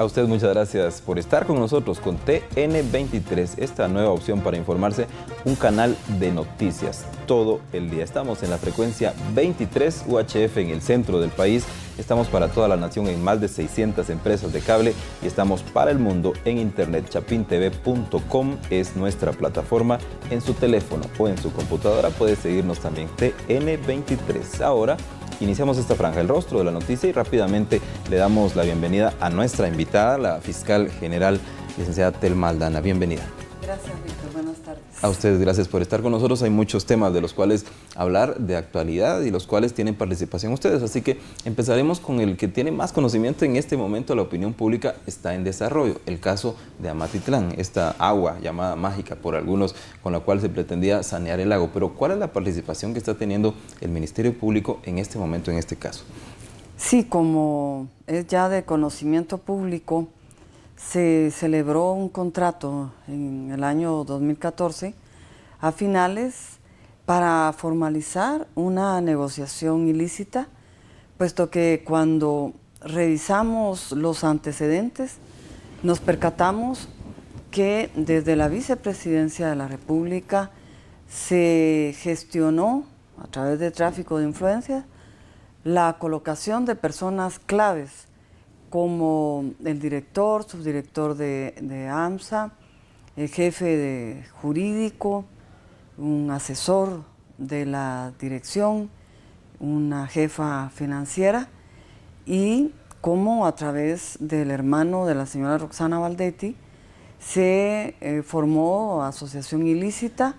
A usted muchas gracias por estar con nosotros con TN23, esta nueva opción para informarse, un canal de noticias todo el día. Estamos en la frecuencia 23 UHF en el centro del país, estamos para toda la nación en más de 600 empresas de cable y estamos para el mundo en internet. ChapinTV.com es nuestra plataforma. En su teléfono o en su computadora puede seguirnos también TN23. Ahora Iniciamos esta franja, el rostro de la noticia, y rápidamente le damos la bienvenida a nuestra invitada, la fiscal general, licenciada Telma Aldana. Bienvenida. Gracias, Víctor. Buenas tardes. A ustedes, gracias por estar con nosotros. Hay muchos temas de los cuales hablar de actualidad y los cuales tienen participación ustedes. Así que empezaremos con el que tiene más conocimiento en este momento. La opinión pública está en desarrollo. El caso de Amatitlán, esta agua llamada mágica por algunos, con la cual se pretendía sanear el lago. Pero, ¿cuál es la participación que está teniendo el Ministerio Público en este momento, en este caso? Sí, como es ya de conocimiento público, se celebró un contrato en el año 2014 a finales para formalizar una negociación ilícita, puesto que cuando revisamos los antecedentes nos percatamos que desde la vicepresidencia de la República se gestionó a través de tráfico de influencias la colocación de personas claves como el director, subdirector de, AMSA, el jefe jurídico, un asesor de la dirección, una jefa financiera y como a través del hermano de la señora Roxana Valdetti se eh, formó asociación ilícita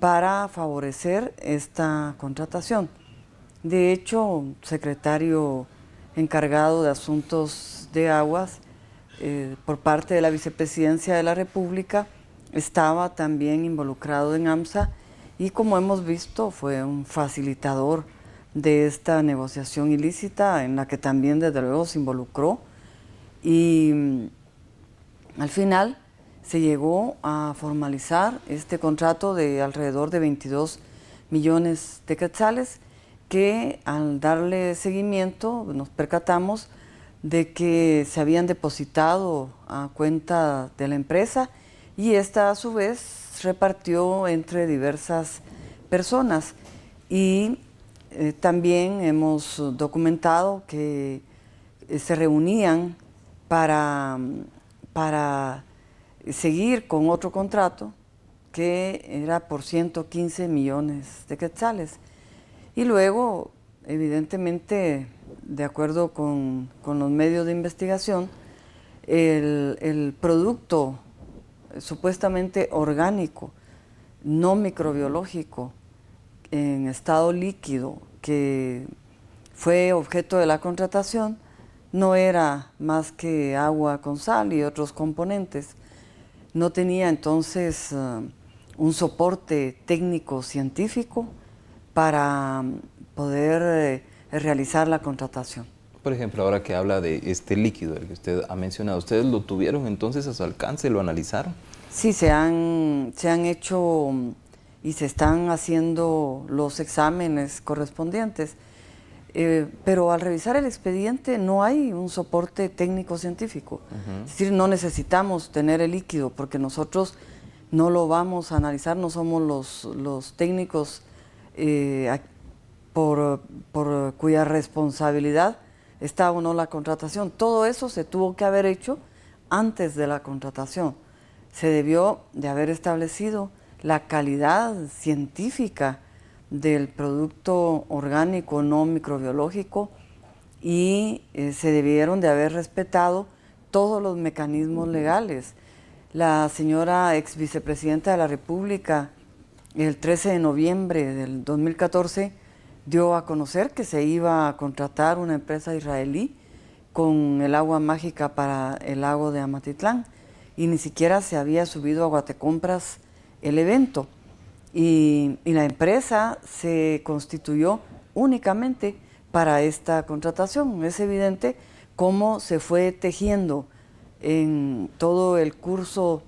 para favorecer esta contratación. De hecho, secretario encargado de asuntos de aguas eh, por parte de la vicepresidencia de la República, estaba también involucrado en AMSA y como hemos visto fue un facilitador de esta negociación ilícita en la que también desde luego se involucró y mm, al final se llegó a formalizar este contrato de alrededor de 22 millones de quetzales que al darle seguimiento nos percatamos de que se habían depositado a cuenta de la empresa y esta a su vez repartió entre diversas personas. Y eh, también hemos documentado que eh, se reunían para, para seguir con otro contrato que era por 115 millones de quetzales. Y luego, evidentemente, de acuerdo con, los medios de investigación, el, producto supuestamente orgánico, no microbiológico, en estado líquido, que fue objeto de la contratación, no era más que agua con sal y otros componentes. No tenía entonces eh, un soporte técnico científico para mm, poder eh, realizar la contratación. Por ejemplo, ahora que habla de este líquido, el que usted ha mencionado, ¿ustedes lo tuvieron entonces a su alcance? ¿Lo analizaron? Sí, se han, se han hecho mm, y se están haciendo los exámenes correspondientes. Eh, pero al revisar el expediente no hay un soporte técnico-científico. Es decir, no necesitamos tener el líquido porque nosotros no lo vamos a analizar, no somos los, los técnicos eh, por, cuya responsabilidad está o no la contratación. Todo eso se tuvo que haber hecho antes de la contratación. Se debió de haber establecido la calidad científica del producto orgánico no microbiológico y eh, se debieron de haber respetado todos los mecanismos legales. La señora ex vicepresidenta de la República, el 13 de noviembre del 2014 dio a conocer que se iba a contratar una empresa israelí con el agua mágica para el lago de Amatitlán y ni siquiera se había subido a Guatecompras el evento. Y, y la empresa se constituyó únicamente para esta contratación. Es evidente cómo se fue tejiendo en todo el curso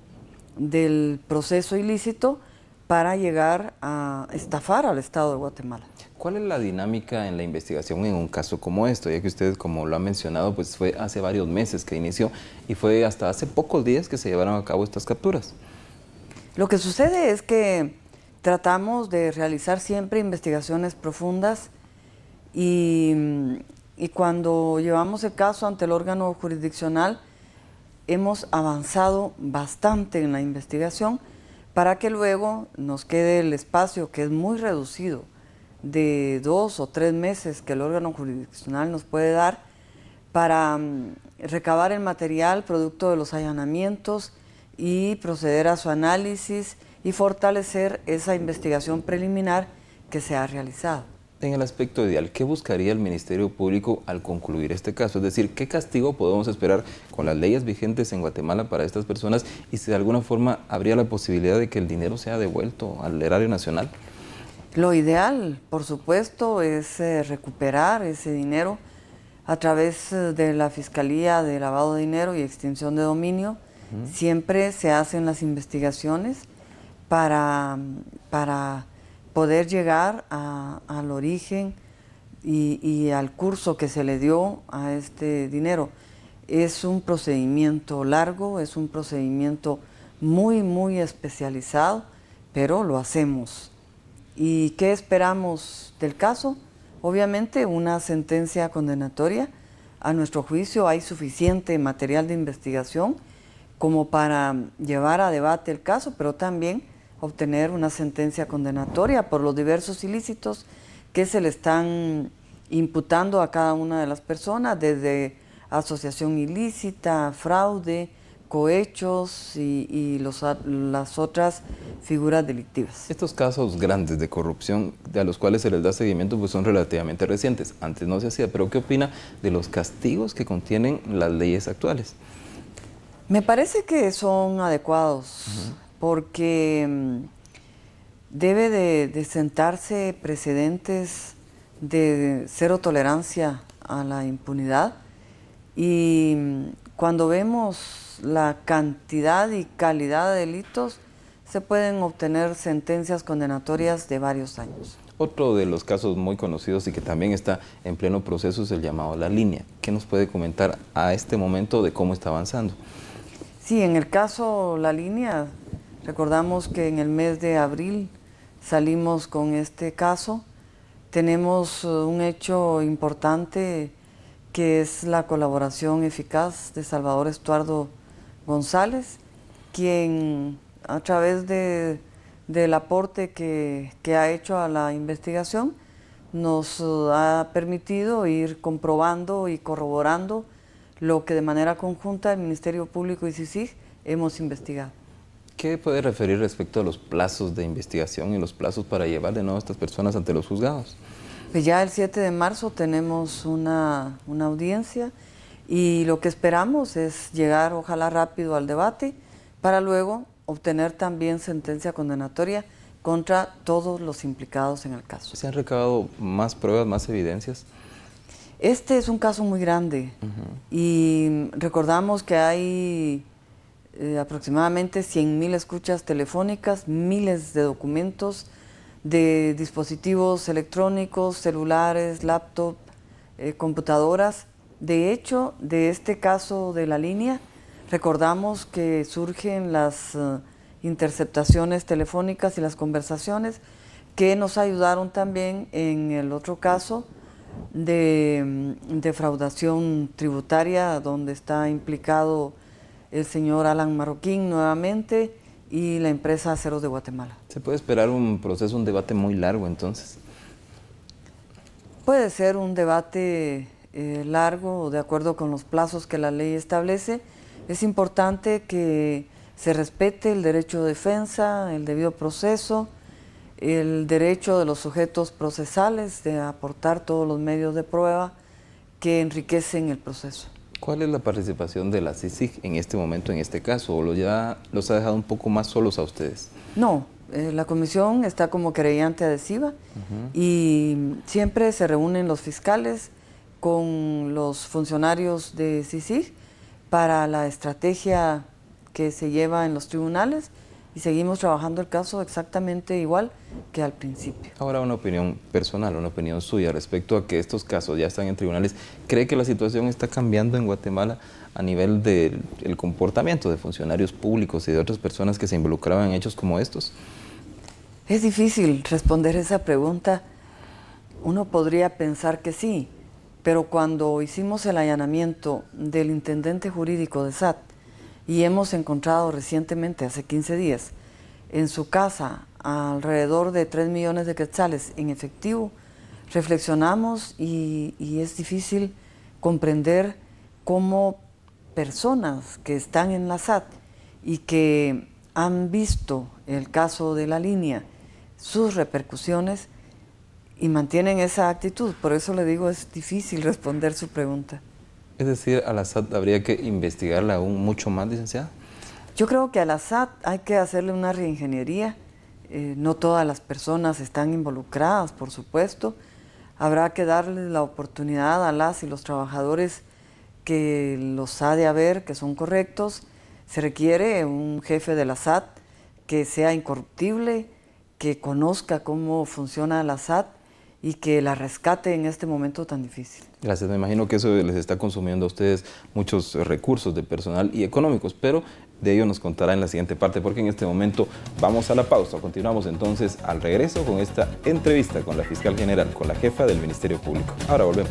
del proceso ilícito para llegar a estafar al Estado de Guatemala. ¿Cuál es la dinámica en la investigación en un caso como esto? Ya que ustedes, como lo han mencionado, pues fue hace varios meses que inició y fue hasta hace pocos días que se llevaron a cabo estas capturas. Lo que sucede es que tratamos de realizar siempre investigaciones profundas y, y cuando llevamos el caso ante el órgano jurisdiccional hemos avanzado bastante en la investigación para que luego nos quede el espacio, que es muy reducido, de dos o tres meses que el órgano jurisdiccional nos puede dar para mm, recabar el material producto de los allanamientos y proceder a su análisis y fortalecer esa investigación preliminar que se ha realizado en el aspecto ideal, ¿qué buscaría el Ministerio Público al concluir este caso? Es decir, ¿qué castigo podemos esperar con las leyes vigentes en Guatemala para estas personas y si de alguna forma habría la posibilidad de que el dinero sea devuelto al erario nacional? Lo ideal, por supuesto, es eh, recuperar ese dinero a través eh, de la Fiscalía de Lavado de Dinero y Extinción de Dominio. Siempre se hacen las investigaciones para, para poder llegar al origen y, al curso que se le dio a este dinero. Es un procedimiento largo, es un procedimiento muy, muy especializado, pero lo hacemos. ¿Y qué esperamos del caso? Obviamente una sentencia condenatoria. A nuestro juicio hay suficiente material de investigación como para llevar a debate el caso, pero también obtener una sentencia condenatoria por los diversos ilícitos que se le están imputando a cada una de las personas, desde asociación ilícita, fraude, cohechos y, los, las otras figuras delictivas. Estos casos grandes de corrupción a los cuales se les da seguimiento pues son relativamente recientes, antes no se hacía, pero ¿qué opina de los castigos que contienen las leyes actuales? Me parece que son adecuados porque mm, debe de, sentarse precedentes de cero tolerancia a la impunidad y mm, cuando vemos la cantidad y calidad de delitos, se pueden obtener sentencias condenatorias de varios años. Otro de los casos muy conocidos y que también está en pleno proceso es el llamado la línea. ¿Qué nos puede comentar a este momento de cómo está avanzando? Sí, en el caso La Línea Recordamos que en el mes de abril salimos con este caso. Tenemos eh, un hecho importante que es la colaboración eficaz de Salvador Estuardo González, quien a través del aporte que, que ha hecho a la investigación nos eh, ha permitido ir comprobando y corroborando lo que de manera conjunta el Ministerio Público y CICIG hemos investigado. ¿Qué puede referir respecto a los plazos de investigación y los plazos para llevar de nuevo a estas personas ante los juzgados? Pues ya el 7 de marzo tenemos una, audiencia y lo que esperamos es llegar, ojalá rápido, al debate para luego obtener también sentencia condenatoria contra todos los implicados en el caso. ¿Se han recabado más pruebas, más evidencias? Este es un caso muy grande y recordamos que hay eh, aproximadamente 100.000 escuchas telefónicas, miles de documentos de dispositivos electrónicos, celulares, laptop, eh, computadoras. De hecho, de este caso de la línea, recordamos que surgen las eh, interceptaciones telefónicas y las conversaciones que nos ayudaron también en el otro caso de mm, defraudación tributaria, donde está implicado el señor Alan Marroquín nuevamente y la empresa Aceros de Guatemala. ¿Se puede esperar un proceso, un debate muy largo entonces? Puede ser un debate eh, largo, de acuerdo con los plazos que la ley establece. Es importante que se respete el derecho de defensa, el debido proceso, el derecho de los sujetos procesales de aportar todos los medios de prueba que enriquecen el proceso. ¿Cuál es la participación de la CICIG en este momento, en este caso? ¿O lo ya los ha dejado un poco más solos a ustedes? No, eh, la comisión está como creyente adhesiva y siempre se reúnen los fiscales con los funcionarios de CICIG para la estrategia que se lleva en los tribunales y seguimos trabajando el caso exactamente igual que al principio. Ahora una opinión personal, una opinión suya respecto a que estos casos ya están en tribunales. ¿Cree que la situación está cambiando en Guatemala a nivel del comportamiento de funcionarios públicos y de otras personas que se involucraban en hechos como estos? Es difícil responder esa pregunta. Uno podría pensar que sí, pero cuando hicimos el allanamiento del intendente jurídico de SAT, y hemos encontrado recientemente, hace 15 días, en su casa alrededor de 3 millones de quetzales en efectivo, reflexionamos y, y es difícil comprender cómo personas que están en la SAT y que han visto el caso de la línea, sus repercusiones y mantienen esa actitud. Por eso le digo, es difícil responder su pregunta. Es decir, a la SAT habría que investigarla aún mucho más, licenciada. Yo creo que a la SAT hay que hacerle una reingeniería. Eh, no todas las personas están involucradas, por supuesto. Habrá que darle la oportunidad a las y los trabajadores que los ha de haber, que son correctos. Se requiere un jefe de la SAT que sea incorruptible, que conozca cómo funciona la SAT y que la rescate en este momento tan difícil. Gracias, me imagino que eso les está consumiendo a ustedes muchos recursos de personal y económicos, pero de ello nos contará en la siguiente parte porque en este momento vamos a la pausa. Continuamos entonces al regreso con esta entrevista con la fiscal general, con la jefa del Ministerio Público. Ahora volvemos.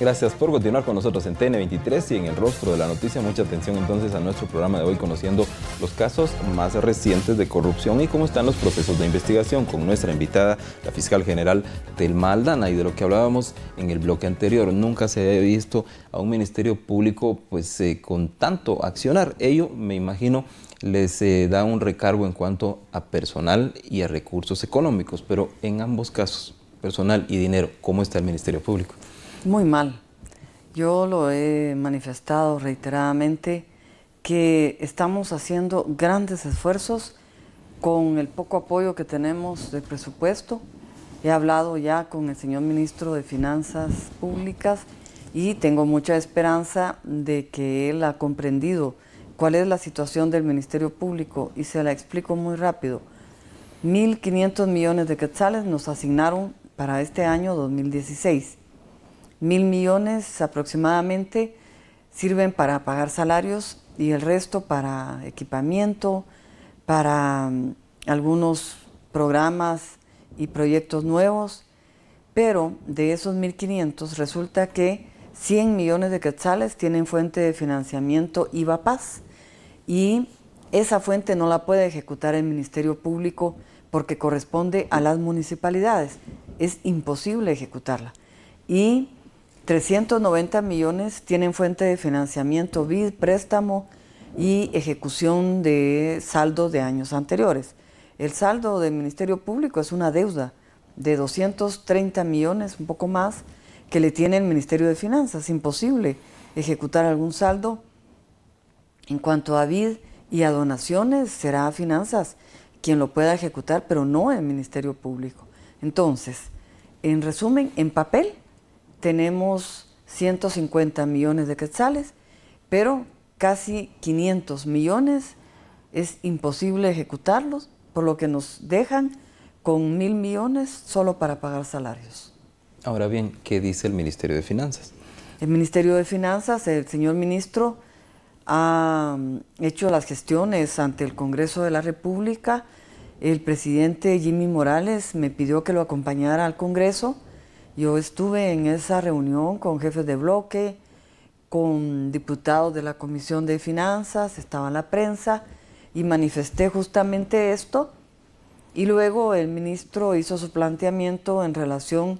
Gracias por continuar con nosotros en TN23 y en el rostro de la noticia. Mucha atención entonces a nuestro programa de hoy conociendo los casos más recientes de corrupción y cómo están los procesos de investigación con nuestra invitada, la fiscal general del Maldana. y de lo que hablábamos en el bloque anterior. Nunca se ha visto a un ministerio público pues eh, con tanto accionar. Ello me imagino les eh, da un recargo en cuanto a personal y a recursos económicos, pero en ambos casos, personal y dinero, ¿cómo está el Ministerio Público? Muy mal. Yo lo he manifestado reiteradamente que estamos haciendo grandes esfuerzos con el poco apoyo que tenemos de presupuesto. He hablado ya con el señor ministro de Finanzas Públicas y tengo mucha esperanza de que él ha comprendido cuál es la situación del Ministerio Público y se la explico muy rápido. 1.500 millones de quetzales nos asignaron para este año 2016 mil millones aproximadamente sirven para pagar salarios y el resto para equipamiento, para mm, algunos programas y proyectos nuevos, pero de esos 1.500 resulta que 100 millones de quetzales tienen fuente de financiamiento IVA Paz y esa fuente no la puede ejecutar el Ministerio Público porque corresponde a las municipalidades. Es imposible ejecutarla. Y 390 millones tienen fuente de financiamiento, BID, préstamo y ejecución de saldo de años anteriores. El saldo del Ministerio Público es una deuda de 230 millones, un poco más, que le tiene el Ministerio de Finanzas. Imposible ejecutar algún saldo. En cuanto a BID y a donaciones, será a Finanzas quien lo pueda ejecutar, pero no el Ministerio Público. Entonces, en resumen, en papel, tenemos 150 millones de quetzales, pero casi 500 millones es imposible ejecutarlos, por lo que nos dejan con mil millones solo para pagar salarios. Ahora bien, ¿qué dice el Ministerio de Finanzas? El Ministerio de Finanzas, el señor ministro, ha mm, hecho las gestiones ante el Congreso de la República. El presidente Jimmy Morales me pidió que lo acompañara al Congreso yo estuve en esa reunión con jefes de bloque, con diputados de la Comisión de Finanzas, estaba en la prensa y manifesté justamente esto. Y luego el ministro hizo su planteamiento en relación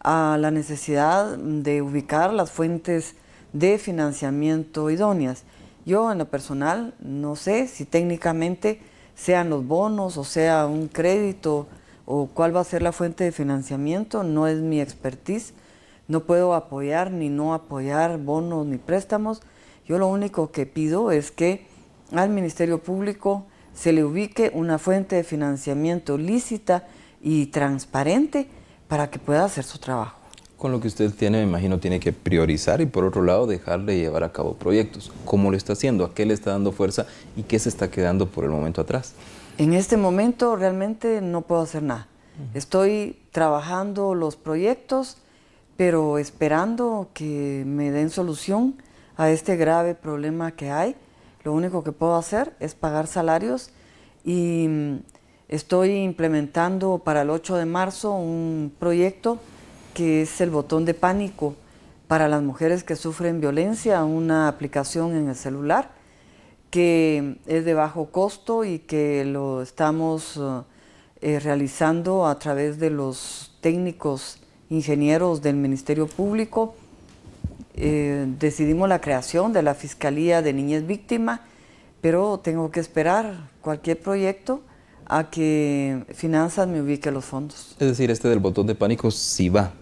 a la necesidad de ubicar las fuentes de financiamiento idóneas. Yo en lo personal no sé si técnicamente sean los bonos o sea un crédito o cuál va a ser la fuente de financiamiento, no es mi expertise, no puedo apoyar ni no apoyar bonos ni préstamos. Yo lo único que pido es que al Ministerio Público se le ubique una fuente de financiamiento lícita y transparente para que pueda hacer su trabajo. Con lo que usted tiene, me imagino, tiene que priorizar y por otro lado dejarle llevar a cabo proyectos. ¿Cómo lo está haciendo? ¿A qué le está dando fuerza? ¿Y qué se está quedando por el momento atrás? En este momento realmente no puedo hacer nada. Estoy trabajando los proyectos, pero esperando que me den solución a este grave problema que hay. Lo único que puedo hacer es pagar salarios y mm, estoy implementando para el 8 de marzo un proyecto que es el botón de pánico para las mujeres que sufren violencia, una aplicación en el celular que es de bajo costo y que lo estamos eh, eh, realizando a través de los técnicos ingenieros del Ministerio Público. Eh, decidimos la creación de la Fiscalía de Niñez Víctima, pero tengo que esperar cualquier proyecto a que Finanzas me ubique los fondos. Es decir, este del botón de pánico sí va.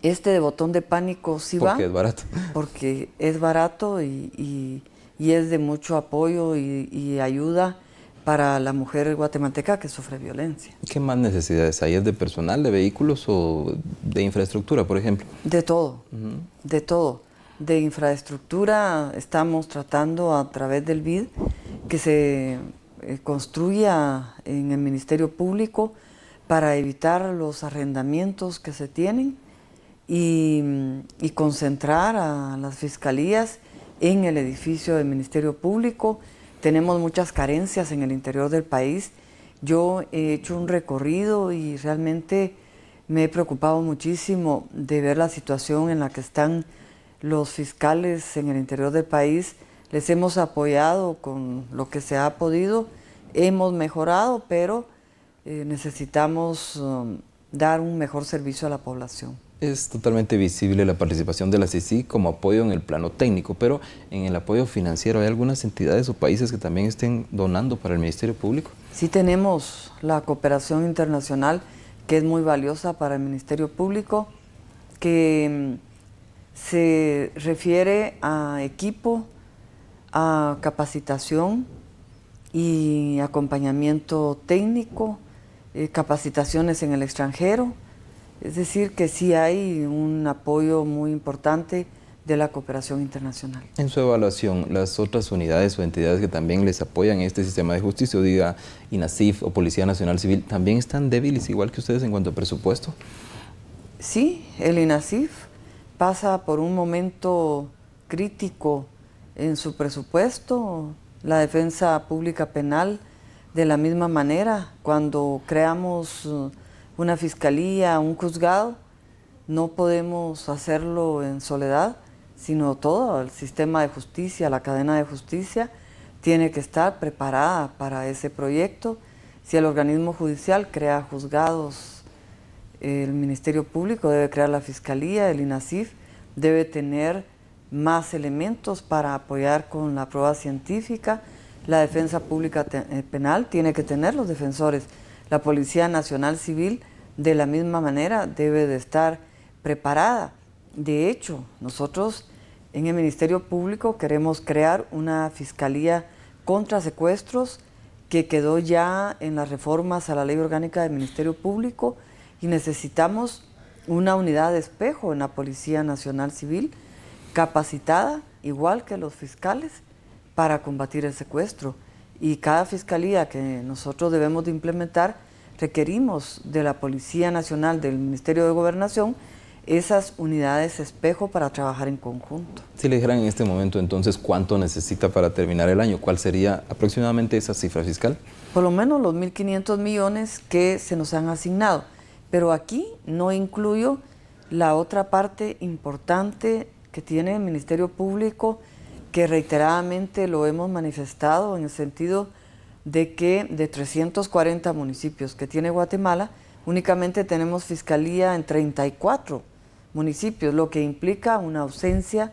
Este de botón de pánico sí va. Porque es barato. Porque es barato y y es de mucho apoyo y, ayuda para la mujer guatemalteca que sufre violencia. ¿Qué más necesidades hay? ¿Es de personal, de vehículos o de infraestructura, por ejemplo? De todo, de todo. De infraestructura estamos tratando a través del BID que se eh, construya en el Ministerio Público para evitar los arrendamientos que se tienen y, y concentrar a las fiscalías en el edificio del Ministerio Público. Tenemos muchas carencias en el interior del país. Yo he hecho un recorrido y realmente me he preocupado muchísimo de ver la situación en la que están los fiscales en el interior del país. Les hemos apoyado con lo que se ha podido, hemos mejorado, pero eh, necesitamos um, dar un mejor servicio a la población. Es totalmente visible la participación de la CICI como apoyo en el plano técnico, pero en el apoyo financiero, ¿hay algunas entidades o países que también estén donando para el Ministerio Público? Sí tenemos la cooperación internacional, que es muy valiosa para el Ministerio Público, que mm, se refiere a equipo, a capacitación y acompañamiento técnico, eh, capacitaciones en el extranjero, es decir, que sí hay un apoyo muy importante de la cooperación internacional. En su evaluación, las otras unidades o entidades que también les apoyan este sistema de justicia, o diga INACIF o Policía Nacional Civil, ¿también están débiles igual que ustedes en cuanto a presupuesto? Sí, el INACIF pasa por un momento crítico en su presupuesto, la defensa pública penal de la misma manera, cuando creamos uh, una fiscalía, un juzgado, no podemos hacerlo en soledad, sino todo el sistema de justicia, la cadena de justicia, tiene que estar preparada para ese proyecto. Si el organismo judicial crea juzgados, el Ministerio Público debe crear la Fiscalía, el INACIF, debe tener más elementos para apoyar con la prueba científica. La defensa pública eh, penal tiene que tener los defensores. La Policía Nacional Civil de la misma manera debe de estar preparada. De hecho, nosotros en el Ministerio Público queremos crear una fiscalía contra secuestros que quedó ya en las reformas a la ley orgánica del Ministerio Público y necesitamos una unidad de espejo en la Policía Nacional Civil capacitada, igual que los fiscales, para combatir el secuestro. Y cada fiscalía que nosotros debemos de implementar requerimos de la Policía Nacional, del Ministerio de Gobernación, esas unidades espejo para trabajar en conjunto. Si le dijeran en este momento entonces cuánto necesita para terminar el año, ¿cuál sería aproximadamente esa cifra fiscal? Por lo menos los 1.500 millones que se nos han asignado, pero aquí no incluyo la otra parte importante que tiene el Ministerio Público, que reiteradamente lo hemos manifestado en el sentido de que de 340 municipios que tiene Guatemala, únicamente tenemos fiscalía en 34 municipios, lo que implica una ausencia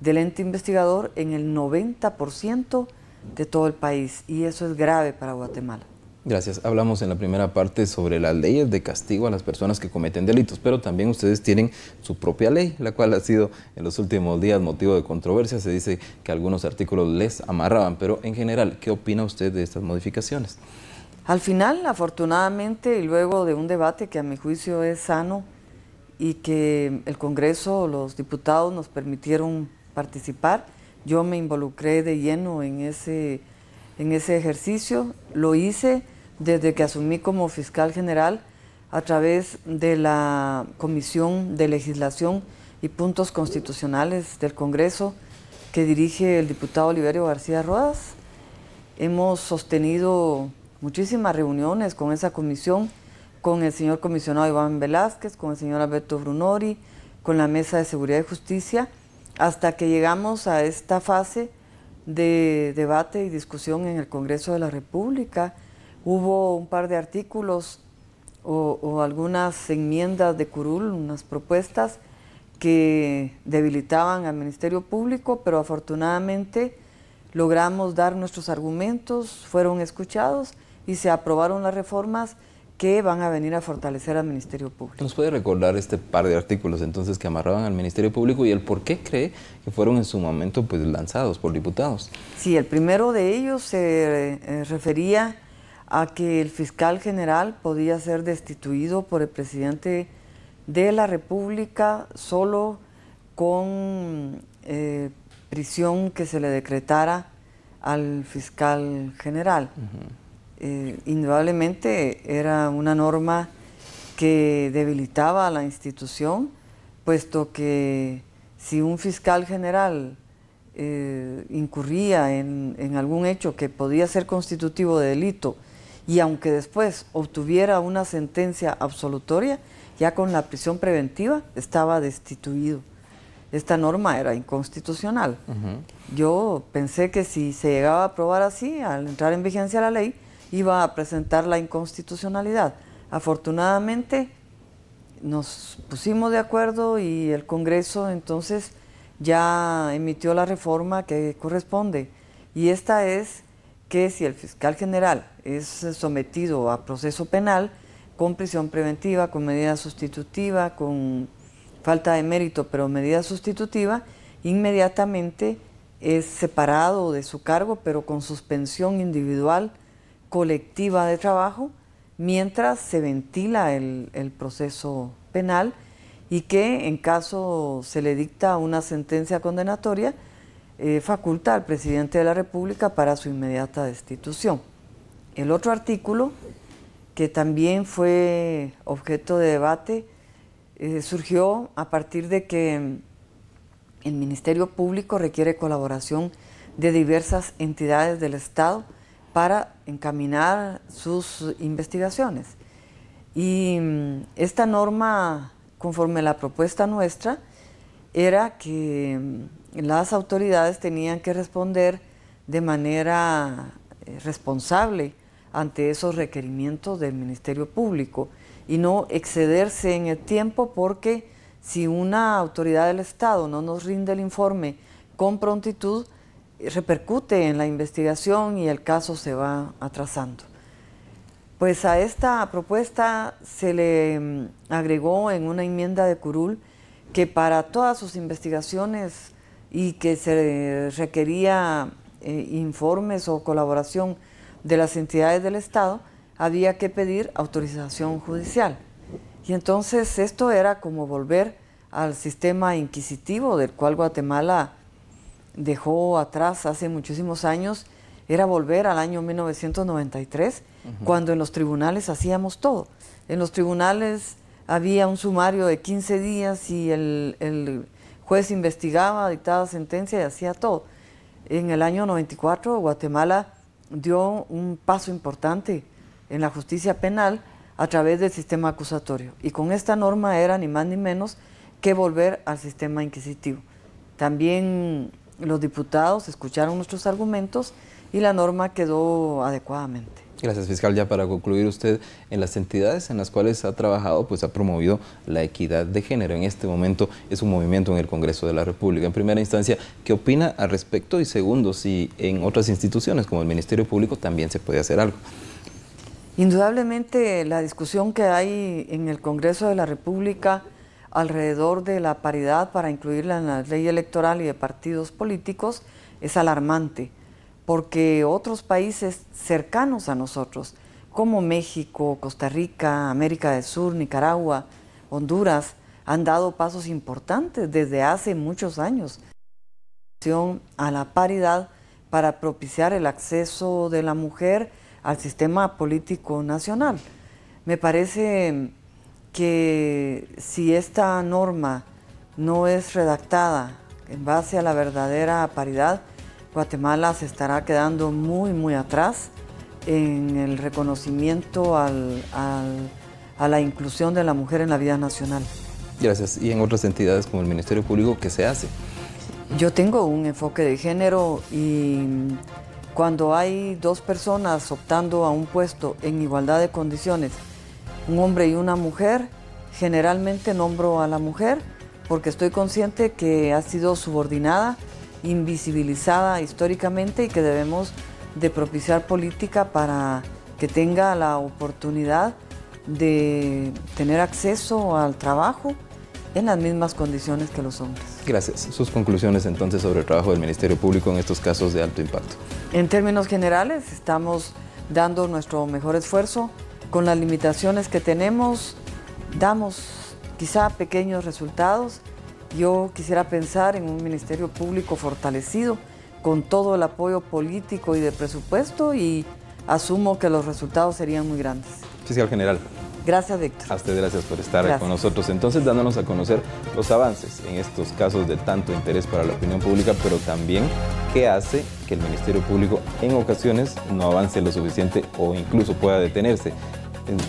del ente investigador en el 90% de todo el país y eso es grave para Guatemala. Gracias. Hablamos en la primera parte sobre las leyes de castigo a las personas que cometen delitos, pero también ustedes tienen su propia ley, la cual ha sido en los últimos días motivo de controversia. Se dice que algunos artículos les amarraban, pero en general, ¿qué opina usted de estas modificaciones? Al final, afortunadamente, y luego de un debate que a mi juicio es sano y que el Congreso, los diputados nos permitieron participar, yo me involucré de lleno en ese, en ese ejercicio, lo hice desde que asumí como fiscal general a través de la Comisión de Legislación y Puntos Constitucionales del Congreso que dirige el diputado Oliverio García Rodas. Hemos sostenido muchísimas reuniones con esa comisión, con el señor comisionado Iván Velázquez, con el señor Alberto Brunori, con la Mesa de Seguridad y Justicia, hasta que llegamos a esta fase de debate y discusión en el Congreso de la República hubo un par de artículos o, algunas enmiendas de curul, unas propuestas que debilitaban al Ministerio Público, pero afortunadamente logramos dar nuestros argumentos, fueron escuchados y se aprobaron las reformas que van a venir a fortalecer al Ministerio Público. ¿Nos puede recordar este par de artículos entonces que amarraban al Ministerio Público y el por qué cree que fueron en su momento pues lanzados por diputados? Sí, el primero de ellos se eh, refería a que el fiscal general podía ser destituido por el presidente de la República solo con eh, prisión que se le decretara al fiscal general. Eh, indudablemente era una norma que debilitaba a la institución, puesto que si un fiscal general eh, incurría en, algún hecho que podía ser constitutivo de delito y aunque después obtuviera una sentencia absolutoria, ya con la prisión preventiva estaba destituido. Esta norma era inconstitucional. Yo pensé que si se llegaba a aprobar así, al entrar en vigencia la ley, iba a presentar la inconstitucionalidad. Afortunadamente nos pusimos de acuerdo y el Congreso entonces ya emitió la reforma que corresponde. Y esta es que si el fiscal general es sometido a proceso penal con prisión preventiva, con medida sustitutiva, con falta de mérito, pero medida sustitutiva, inmediatamente es separado de su cargo, pero con suspensión individual colectiva de trabajo, mientras se ventila el, proceso penal y que en caso se le dicta una sentencia condenatoria, eh, faculta al presidente de la República para su inmediata destitución. El otro artículo, que también fue objeto de debate, eh, surgió a partir de que mm, el Ministerio Público requiere colaboración de diversas entidades del Estado para encaminar sus investigaciones. Y mm, esta norma, conforme la propuesta nuestra, era que mm, las autoridades tenían que responder de manera eh, responsable ante esos requerimientos del Ministerio Público y no excederse en el tiempo porque si una autoridad del Estado no nos rinde el informe con prontitud, repercute en la investigación y el caso se va atrasando. Pues a esta propuesta se le mm, agregó en una enmienda de Curul que para todas sus investigaciones y que se requería eh, informes o colaboración de las entidades del Estado, había que pedir autorización judicial. Y entonces esto era como volver al sistema inquisitivo del cual Guatemala dejó atrás hace muchísimos años, era volver al año 1993, cuando en los tribunales hacíamos todo. En los tribunales había un sumario de 15 días y el, el juez investigaba, dictaba sentencia y hacía todo. En el año 94 Guatemala dio un paso importante en la justicia penal a través del sistema acusatorio. Y con esta norma era ni más ni menos que volver al sistema inquisitivo. También los diputados escucharon nuestros argumentos y la norma quedó adecuadamente. Gracias, fiscal. Ya para concluir, usted en las entidades en las cuales ha trabajado, pues ha promovido la equidad de género. En este momento es un movimiento en el Congreso de la República. En primera instancia, ¿qué opina al respecto? Y segundo, si en otras instituciones como el Ministerio Público también se puede hacer algo. Indudablemente, la discusión que hay en el Congreso de la República alrededor de la paridad para incluirla en la ley electoral y de partidos políticos es alarmante porque otros países cercanos a nosotros, como México, Costa Rica, América del Sur, Nicaragua, Honduras, han dado pasos importantes desde hace muchos años a la paridad para propiciar el acceso de la mujer al sistema político nacional. Me parece que si esta norma no es redactada en base a la verdadera paridad, Guatemala se estará quedando muy, muy atrás en el reconocimiento a la inclusión de la mujer en la vida nacional. Gracias. Y en otras entidades como el Ministerio Público, ¿qué se hace? Yo tengo un enfoque de género y cuando hay dos personas optando a un puesto en igualdad de condiciones, un hombre y una mujer, generalmente nombro a la mujer porque estoy consciente que ha sido subordinada invisibilizada históricamente y que debemos de propiciar política para que tenga la oportunidad de tener acceso al trabajo en las mismas condiciones que los hombres. Gracias. Sus conclusiones entonces sobre el trabajo del Ministerio Público en estos casos de alto impacto. En términos generales, estamos dando nuestro mejor esfuerzo. Con las limitaciones que tenemos, damos quizá pequeños resultados. Yo quisiera pensar en un Ministerio Público fortalecido con todo el apoyo político y de presupuesto y asumo que los resultados serían muy grandes. Fiscal General. Gracias, Víctor. Hasta gracias por estar con nosotros. Entonces, dándonos a conocer los avances en estos casos de tanto interés para la opinión pública, pero también qué hace que el Ministerio Público en ocasiones no avance lo suficiente o incluso pueda detenerse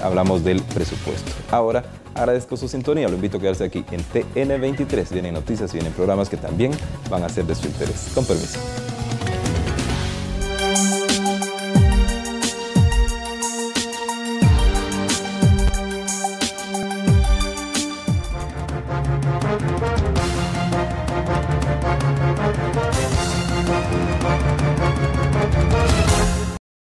hablamos del presupuesto. Ahora agradezco su sintonía, lo invito a quedarse aquí en TN23. Vienen noticias, vienen programas que también van a ser de su interés. Con permiso.